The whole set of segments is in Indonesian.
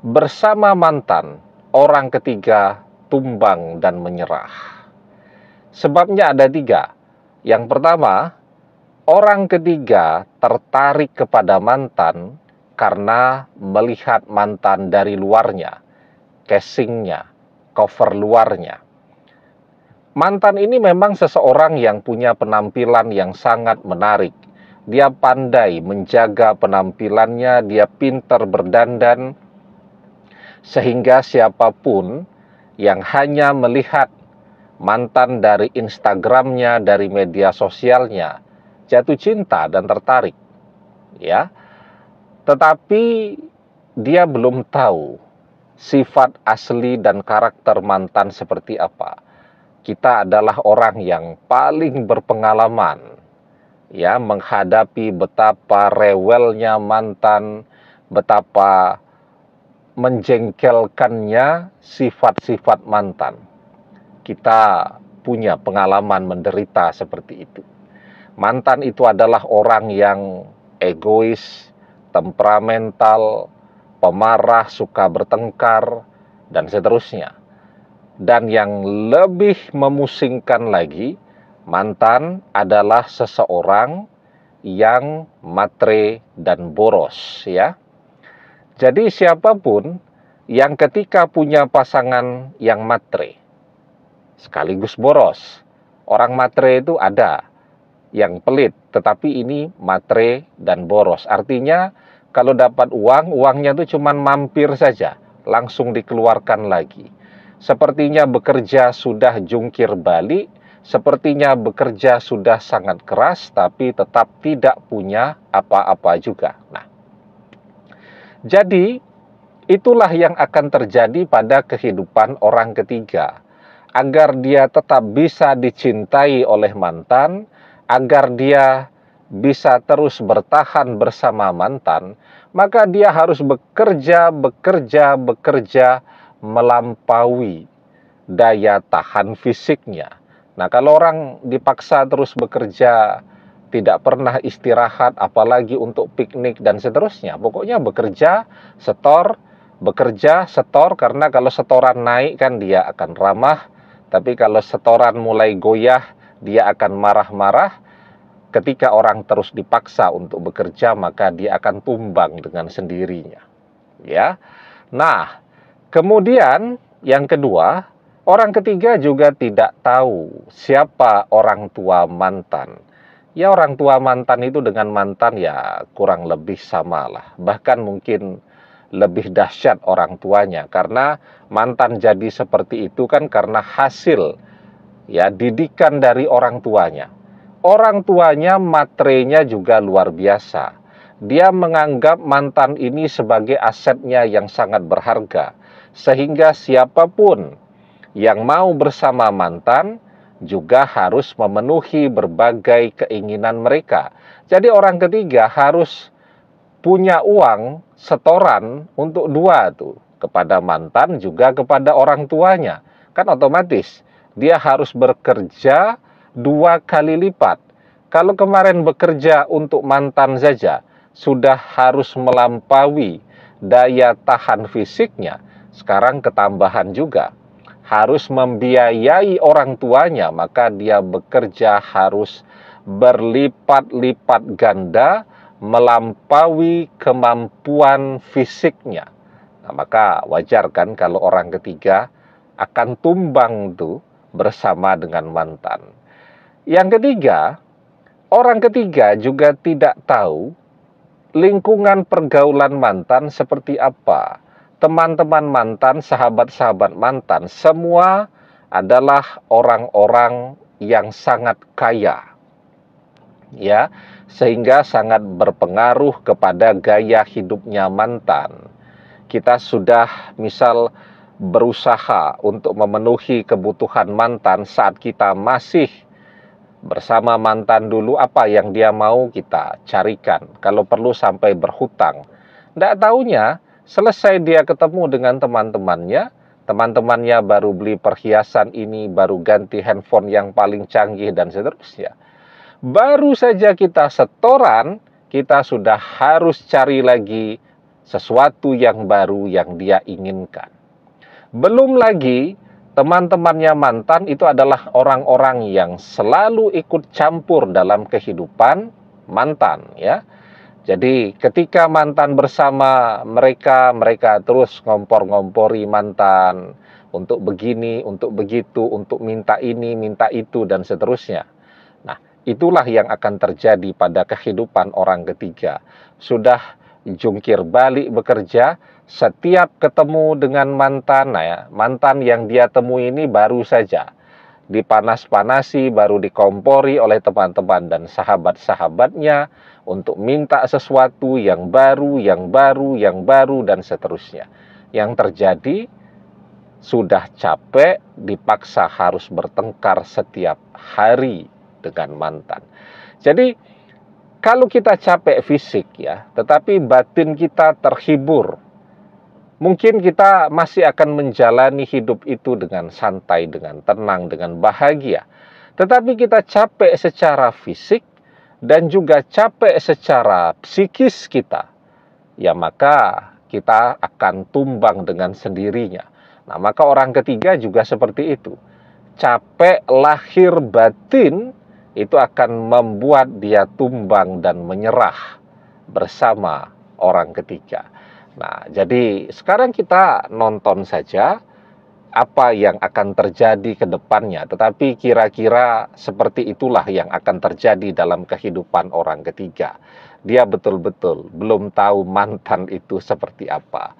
bersama mantan, orang ketiga tumbang dan menyerah. Sebabnya ada tiga. Yang pertama, orang ketiga tertarik kepada mantan karena melihat mantan dari luarnya, casingnya, cover luarnya. Mantan ini memang seseorang yang punya penampilan yang sangat menarik. Dia pandai menjaga penampilannya, dia pintar berdandan, sehingga siapapun yang hanya melihat mantan dari Instagramnya, dari media sosialnya, jatuh cinta dan tertarik. Ya. Tetapi dia belum tahu sifat asli dan karakter mantan seperti apa. Kita adalah orang yang paling berpengalaman ya menghadapi betapa rewelnya mantan, betapa menjengkelkannya sifat-sifat mantan. Kita punya pengalaman menderita seperti itu. Mantan itu adalah orang yang egois, temperamental, pemarah, suka bertengkar, dan seterusnya. Dan yang lebih memusingkan lagi, mantan adalah seseorang yang matre dan boros ya. Jadi siapapun yang ketika punya pasangan yang matre, sekaligus boros. Orang matre itu ada yang pelit, tetapi ini matre dan boros. Artinya kalau dapat uang, uangnya itu cuma mampir saja, langsung dikeluarkan lagi. Sepertinya bekerja sudah jungkir balik, sepertinya bekerja sudah sangat keras, tapi tetap tidak punya apa-apa juga. Nah, jadi, itulah yang akan terjadi pada kehidupan orang ketiga. Agar dia tetap bisa dicintai oleh mantan, agar dia bisa terus bertahan bersama mantan, maka dia harus bekerja, bekerja, bekerja melampaui daya tahan fisiknya. Nah, kalau orang dipaksa terus bekerja tidak pernah istirahat, apalagi untuk piknik dan seterusnya. Pokoknya bekerja, setor, bekerja, setor, karena kalau setoran naik kan dia akan ramah, tapi kalau setoran mulai goyah, dia akan marah-marah. Ketika orang terus dipaksa untuk bekerja, maka dia akan tumbang dengan sendirinya. Ya, nah, kemudian yang kedua, orang ketiga juga tidak tahu siapa orang tua mantan ya orang tua mantan itu dengan mantan ya kurang lebih sama lah. Bahkan mungkin lebih dahsyat orang tuanya karena mantan jadi seperti itu kan karena hasil ya didikan dari orang tuanya. Orang tuanya materinya juga luar biasa. Dia menganggap mantan ini sebagai asetnya yang sangat berharga sehingga siapapun yang mau bersama mantan juga harus memenuhi berbagai keinginan mereka. Jadi orang ketiga harus punya uang setoran untuk dua tuh, kepada mantan juga kepada orang tuanya. Kan otomatis dia harus bekerja dua kali lipat. Kalau kemarin bekerja untuk mantan saja sudah harus melampaui daya tahan fisiknya, sekarang ketambahan juga harus membiayai orang tuanya, maka dia bekerja harus berlipat-lipat ganda melampaui kemampuan fisiknya. Nah, maka wajar kan kalau orang ketiga akan tumbang tuh bersama dengan mantan. Yang ketiga, orang ketiga juga tidak tahu lingkungan pergaulan mantan seperti apa teman-teman mantan, sahabat-sahabat mantan, semua adalah orang-orang yang sangat kaya. Ya, sehingga sangat berpengaruh kepada gaya hidupnya mantan. Kita sudah misal berusaha untuk memenuhi kebutuhan mantan saat kita masih bersama mantan dulu apa yang dia mau kita carikan. Kalau perlu sampai berhutang. Tidak tahunya, Selesai dia ketemu dengan teman-temannya, teman-temannya baru beli perhiasan ini, baru ganti handphone yang paling canggih dan seterusnya. Baru saja kita setoran, kita sudah harus cari lagi sesuatu yang baru yang dia inginkan. Belum lagi teman-temannya mantan itu adalah orang-orang yang selalu ikut campur dalam kehidupan mantan ya jadi ketika mantan bersama mereka, mereka terus ngompor-ngompori mantan untuk begini, untuk begitu, untuk minta ini, minta itu, dan seterusnya. Nah, itulah yang akan terjadi pada kehidupan orang ketiga. Sudah jungkir balik bekerja, setiap ketemu dengan mantan, nah ya, mantan yang dia temui ini baru saja dipanas-panasi, baru dikompori oleh teman-teman dan sahabat-sahabatnya untuk minta sesuatu yang baru, yang baru, yang baru, dan seterusnya. Yang terjadi, sudah capek, dipaksa harus bertengkar setiap hari dengan mantan. Jadi, kalau kita capek fisik ya, tetapi batin kita terhibur mungkin kita masih akan menjalani hidup itu dengan santai, dengan tenang, dengan bahagia. Tetapi kita capek secara fisik dan juga capek secara psikis kita. Ya maka kita akan tumbang dengan sendirinya. Nah, maka orang ketiga juga seperti itu. Capek lahir batin itu akan membuat dia tumbang dan menyerah bersama orang ketiga. Nah, jadi sekarang kita nonton saja apa yang akan terjadi ke depannya, tetapi kira-kira seperti itulah yang akan terjadi dalam kehidupan orang ketiga. Dia betul-betul belum tahu mantan itu seperti apa.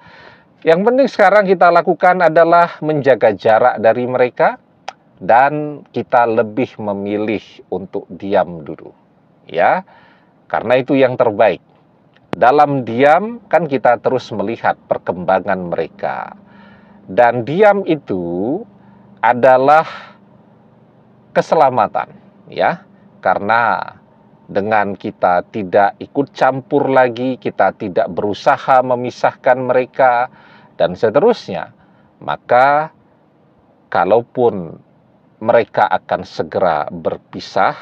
Yang penting sekarang kita lakukan adalah menjaga jarak dari mereka dan kita lebih memilih untuk diam dulu. Ya. Karena itu yang terbaik. Dalam diam kan kita terus melihat perkembangan mereka. Dan diam itu adalah keselamatan ya. Karena dengan kita tidak ikut campur lagi, kita tidak berusaha memisahkan mereka dan seterusnya, maka kalaupun mereka akan segera berpisah,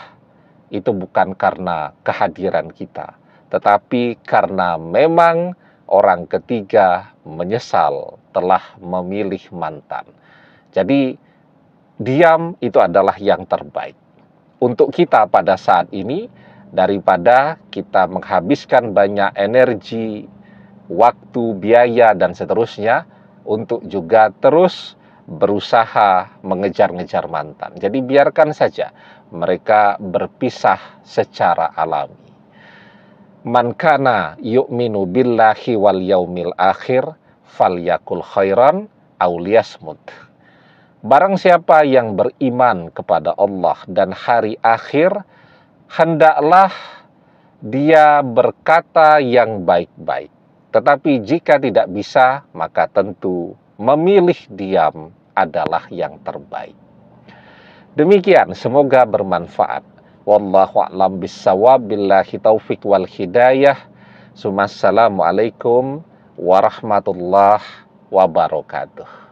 itu bukan karena kehadiran kita, tetapi karena memang orang ketiga menyesal telah memilih mantan. Jadi, diam itu adalah yang terbaik untuk kita pada saat ini, daripada kita menghabiskan banyak energi, waktu, biaya, dan seterusnya, untuk juga terus berusaha mengejar-ngejar mantan. Jadi biarkan saja mereka berpisah secara alami man kana yu'minu billahi wal yaumil akhir falyakul khairan aw liyasmut. Barang siapa yang beriman kepada Allah dan hari akhir, hendaklah dia berkata yang baik-baik. Tetapi jika tidak bisa, maka tentu memilih diam adalah yang terbaik. Demikian, semoga bermanfaat. Wallahu a'lam bisawab billahi taufik wal hidayah. Assalamualaikum warahmatullahi wabarakatuh.